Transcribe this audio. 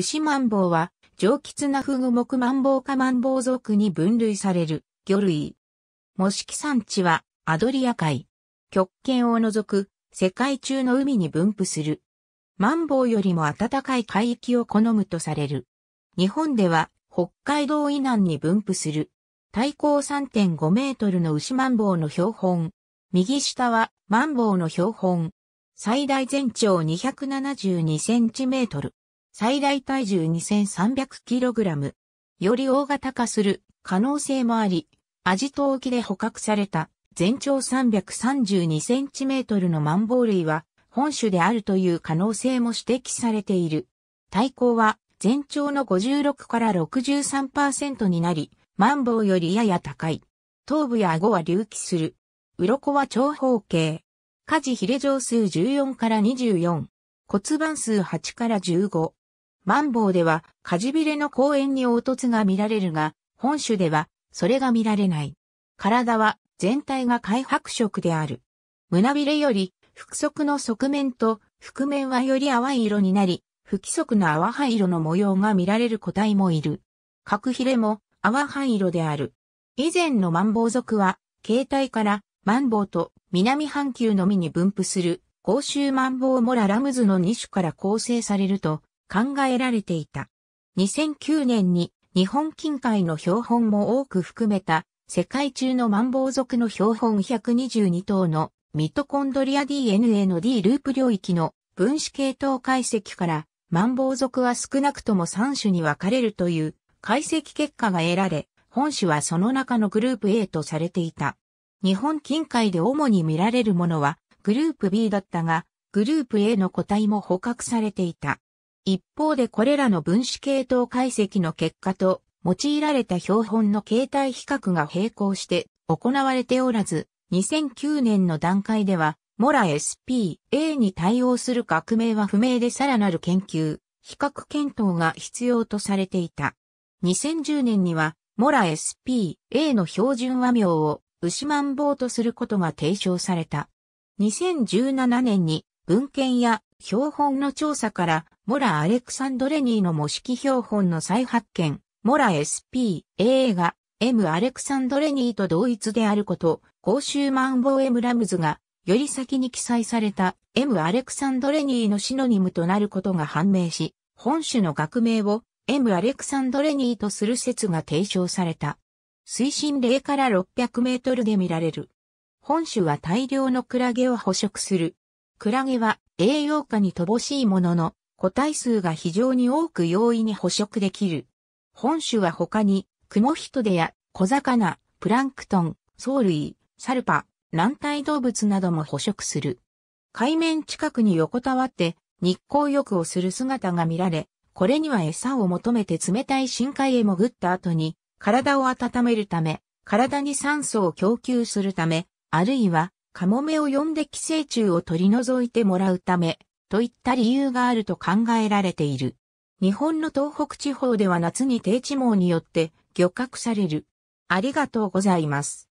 牛マンボウは、上吉なフグ木マンボウ科マンボウ属に分類される、魚類。模式産地は、アドリア海。極圏を除く、世界中の海に分布する。マンボウよりも暖かい海域を好むとされる。日本では、北海道以南に分布する。体高3.5メートルの牛マンボウの標本。右下は、マンボウの標本。最大全長272センチメートル。最大体重 2300kg より大型化する可能性もあり、アジト沖で捕獲された全長 332cm のマンボウ類は本種であるという可能性も指摘されている。体高は全長の56から63%になり、マンボウよりやや高い。頭部や顎は隆起する。鱗は長方形。家事ヒレ上数14から24。骨盤数8から15。マンボウでは、カジビレの公園に凹凸が見られるが、本種では、それが見られない。体は、全体が灰白色である。胸びれより、腹側の側面と、腹面はより淡い色になり、不規則な淡灰色の模様が見られる個体もいる。角ヒレも淡灰色である。以前のマンボウ族は、形態からマンボウと南半球のみに分布する、甲州マンボウモララムズの2種から構成されると考えられていた。2009年に日本近海の標本も多く含めた世界中のマンボウ族の標本122頭のミトコンドリア DNA の D ループ領域の分子系統解析からマンボウ族は少なくとも3種に分かれるという解析結果が得られ、本種はその中のグループ A とされていた。日本近海で主に見られるものはグループ B だったが、グループ A の個体も捕獲されていた。一方でこれらの分子系統解析の結果と用いられた標本の形態比較が並行して行われておらず、2009年の段階では、モラ SPA に対応する学名は不明でさらなる研究、比較検討が必要とされていた。2010年には、モラ SPA の標準和名を牛マンボウとすることが提唱された。2017年に文献や標本の調査からモラ・アレクサンドレニーの模式標本の再発見、モラ SP、A が M アレクサンドレニーと同一であること、公衆マンボー M ラムズが、より先に記載された M アレクサンドレニーのシノニムとなることが判明し、本種の学名を M アレクサンドレニーとする説が提唱された。水深0から600メートルで見られる。本種は大量のクラゲを捕食する。クラゲは栄養価に乏しいものの、個体数が非常に多く容易に捕食できる。本種は他に、クモヒトデや小魚、プランクトン、藻類、サルパ、軟体動物なども捕食する。海面近くに横たわって日光浴をする姿が見られ、これには餌を求めて冷たい深海へ潜った後に体を温めるため、体に酸素を供給するため、あるいはカモメを呼んで寄生虫を取り除いてもらうため、といった理由があると考えられている。日本の東北地方では夏に低地網によって漁獲される。ありがとうございます。